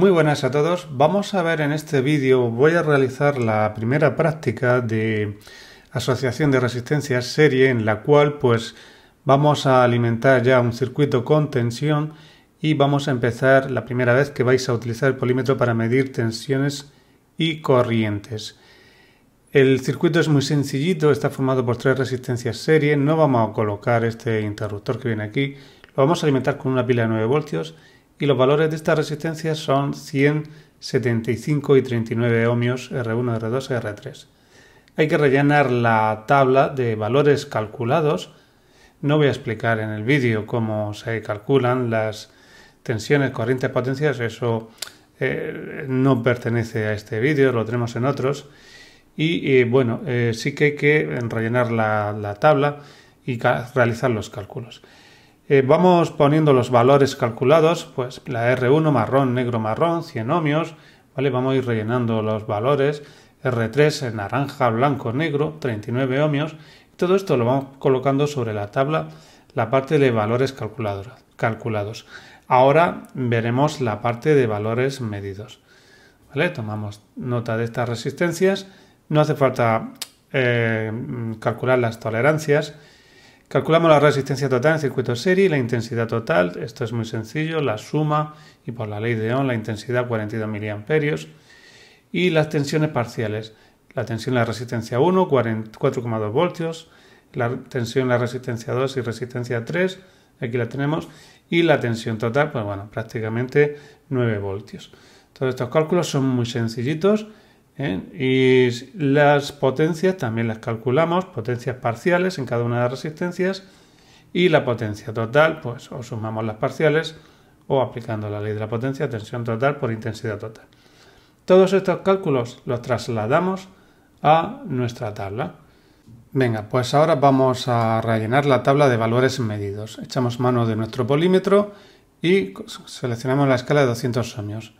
Muy buenas a todos. Vamos a ver en este vídeo, voy a realizar la primera práctica de asociación de resistencias serie en la cual pues vamos a alimentar ya un circuito con tensión y vamos a empezar la primera vez que vais a utilizar el polímetro para medir tensiones y corrientes. El circuito es muy sencillito, está formado por tres resistencias serie, no vamos a colocar este interruptor que viene aquí, lo vamos a alimentar con una pila de 9 voltios y los valores de esta resistencia son 175 y 39 ohmios R1, R2, y R3. Hay que rellenar la tabla de valores calculados. No voy a explicar en el vídeo cómo se calculan las tensiones, corrientes, potencias, eso eh, no pertenece a este vídeo, lo tenemos en otros. Y eh, bueno, eh, sí que hay que rellenar la tabla y realizar los cálculos. Eh, vamos poniendo los valores calculados, pues la R1 marrón, negro, marrón, 100 ohmios, ¿vale? Vamos a ir rellenando los valores, R3 eh, naranja, blanco, negro, 39 ohmios, todo esto lo vamos colocando sobre la tabla, la parte de valores calculados. Ahora veremos la parte de valores medidos. ¿Vale? Tomamos nota de estas resistencias. No hace falta eh, calcular las tolerancias Calculamos la resistencia total en circuito serie, la intensidad total, esto es muy sencillo, la suma y por la ley de Ohm la intensidad 42 mA y las tensiones parciales, la tensión en la resistencia 1 4,2 voltios, la tensión en la resistencia 2 y resistencia 3, aquí la tenemos y la tensión total, pues bueno, prácticamente 9 voltios. Todos estos cálculos son muy sencillitos ¿eh? Y las potencias también las calculamos, potencias parciales en cada una de las resistencias y la potencia total, pues o sumamos las parciales o aplicando la ley de la potencia, tensión total por intensidad total. Todos estos cálculos los trasladamos a nuestra tabla. Venga, pues ahora vamos a rellenar la tabla de valores medidos. Echamos mano de nuestro polímetro y seleccionamos la escala de 200 ohmios.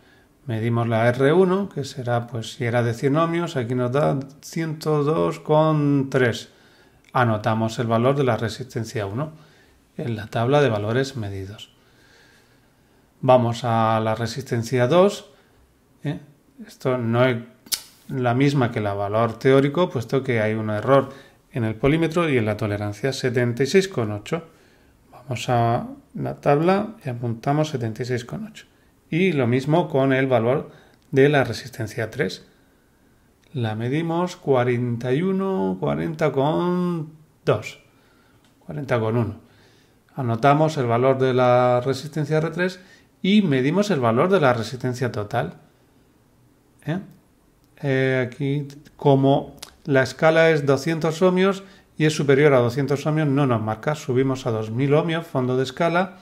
Medimos la R1, que será, pues si era de 100 ohmios, aquí nos da 102,3. Anotamos el valor de la resistencia 1 en la tabla de valores medidos. Vamos a la resistencia 2. ¿eh? Esto no es la misma que el valor teórico, puesto que hay un error en el polímetro y en la tolerancia 76,8. Vamos a la tabla y apuntamos 76,8. Y lo mismo con el valor de la resistencia 3. La medimos 41, 40,2. 40,1. 40 1. Anotamos el valor de la resistencia R3 y medimos el valor de la resistencia total. ¿Eh? Eh, aquí, como la escala es 200 ohmios y es superior a 200 ohmios, no nos marca. Subimos a 2000 ohmios, fondo de escala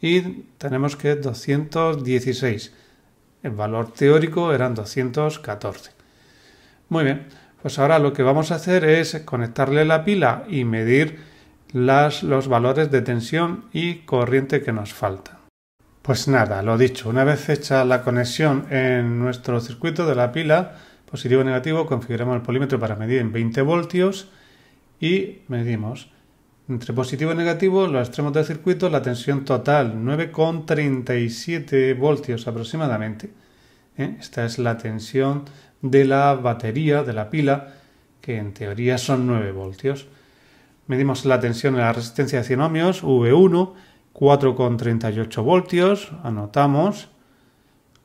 y tenemos que 216. El valor teórico eran 214. Muy bien, pues ahora lo que vamos a hacer es conectarle la pila y medir los valores de tensión y corriente que nos falta. Pues nada, lo dicho, una vez hecha la conexión en nuestro circuito de la pila, positivo o negativo, configuramos el polímetro para medir en 20 voltios y medimos entre positivo y negativo, los extremos del circuito, la tensión total 9,37 voltios aproximadamente. ¿eh? Esta es la tensión de la batería, de la pila, que en teoría son 9 voltios. Medimos la tensión en la resistencia de 100 ohmios, V1, 4,38 voltios. Anotamos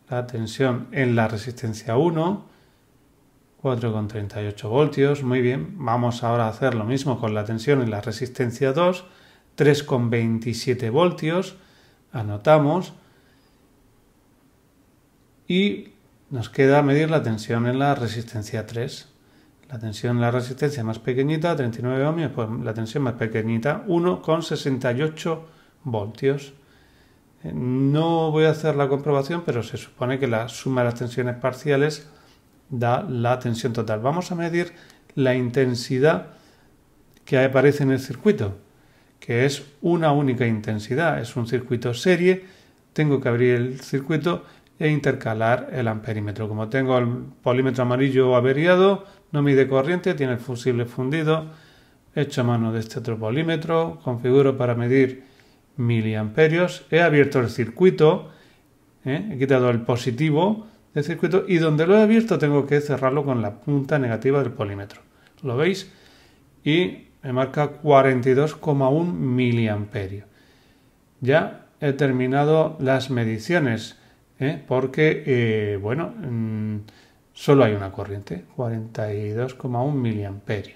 la tensión en la resistencia 1, 4,38 voltios, muy bien. Vamos ahora a hacer lo mismo con la tensión en la resistencia 2, 3,27 voltios, anotamos. Y nos queda medir la tensión en la resistencia 3. La tensión en la resistencia más pequeñita, 39 ohmios, pues la tensión más pequeñita, 1,68 voltios. Eh, no voy a hacer la comprobación, pero se supone que la suma de las tensiones parciales da la tensión total. Vamos a medir la intensidad que aparece en el circuito, que es una única intensidad, es un circuito serie, tengo que abrir el circuito e intercalar el amperímetro. Como tengo el polímetro amarillo averiado, no mide corriente, tiene el fusible fundido, He hecho mano de este otro polímetro, configuro para medir miliamperios, he abierto el circuito, ¿eh? he quitado el positivo, circuito y donde lo he abierto tengo que cerrarlo con la punta negativa del polímetro. ¿Lo veis? Y me marca 42,1 miliamperio. Ya he terminado las mediciones ¿eh? porque, eh, bueno, mm, solo hay una corriente, 42,1 miliamperio.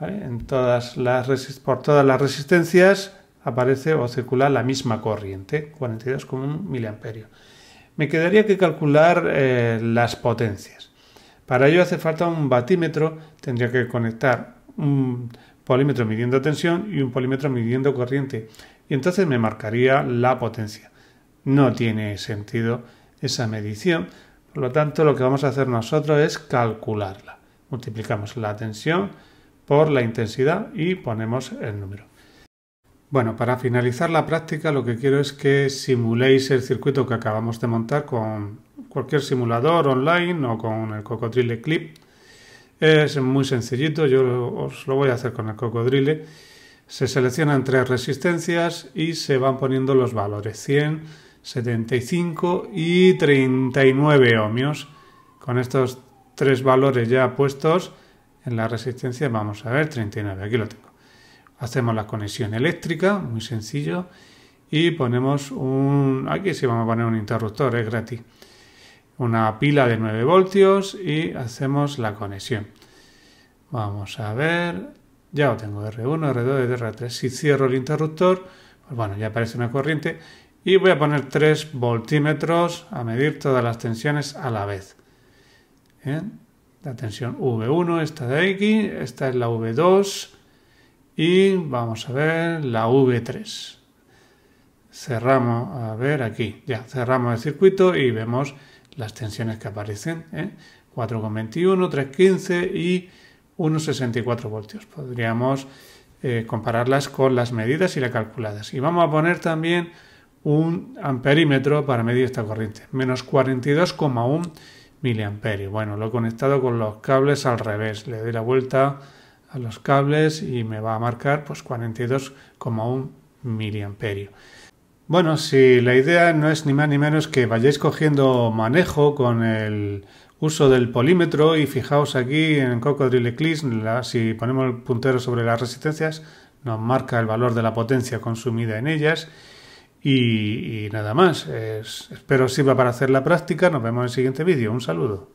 En todas las por todas las resistencias aparece o circula la misma corriente, 42,1 miliamperio me quedaría que calcular eh, las potencias. Para ello hace falta un batímetro, tendría que conectar un polímetro midiendo tensión y un polímetro midiendo corriente, y entonces me marcaría la potencia. No tiene sentido esa medición, por lo tanto lo que vamos a hacer nosotros es calcularla. Multiplicamos la tensión por la intensidad y ponemos el número. Bueno, para finalizar la práctica lo que quiero es que simuléis el circuito que acabamos de montar con cualquier simulador online o con el Cocodrile clip. Es muy sencillito, yo os lo voy a hacer con el Cocodrile. Se seleccionan tres resistencias y se van poniendo los valores 100, 75 y 39 ohmios. Con estos tres valores ya puestos en la resistencia vamos a ver 39, aquí lo tengo hacemos la conexión eléctrica, muy sencillo, y ponemos un... aquí sí vamos a poner un interruptor, es gratis. Una pila de 9 voltios y hacemos la conexión. Vamos a ver, ya lo tengo, R1, R2, R3. Si cierro el interruptor, pues bueno, ya aparece una corriente y voy a poner 3 voltímetros a medir todas las tensiones a la vez. La tensión V1, esta de aquí, esta es la V2, y vamos a ver la V3. Cerramos, a ver aquí, ya cerramos el circuito y vemos las tensiones que aparecen, 4,21, ¿eh? 3,15 y 1,64 voltios. Podríamos eh, compararlas con las medidas y las calculadas. Y vamos a poner también un amperímetro para medir esta corriente, menos 42,1 miliamperios. Bueno, lo he conectado con los cables al revés, le doy la vuelta a los cables y me va a marcar pues 42,1 miliamperio. Bueno, si la idea no es ni más ni menos que vayáis cogiendo manejo con el uso del polímetro y fijaos aquí en Cocodril Eclipse, si ponemos el puntero sobre las resistencias, nos marca el valor de la potencia consumida en ellas y, nada más. espero sirva para hacer la práctica. Nos vemos en el siguiente vídeo. Un saludo.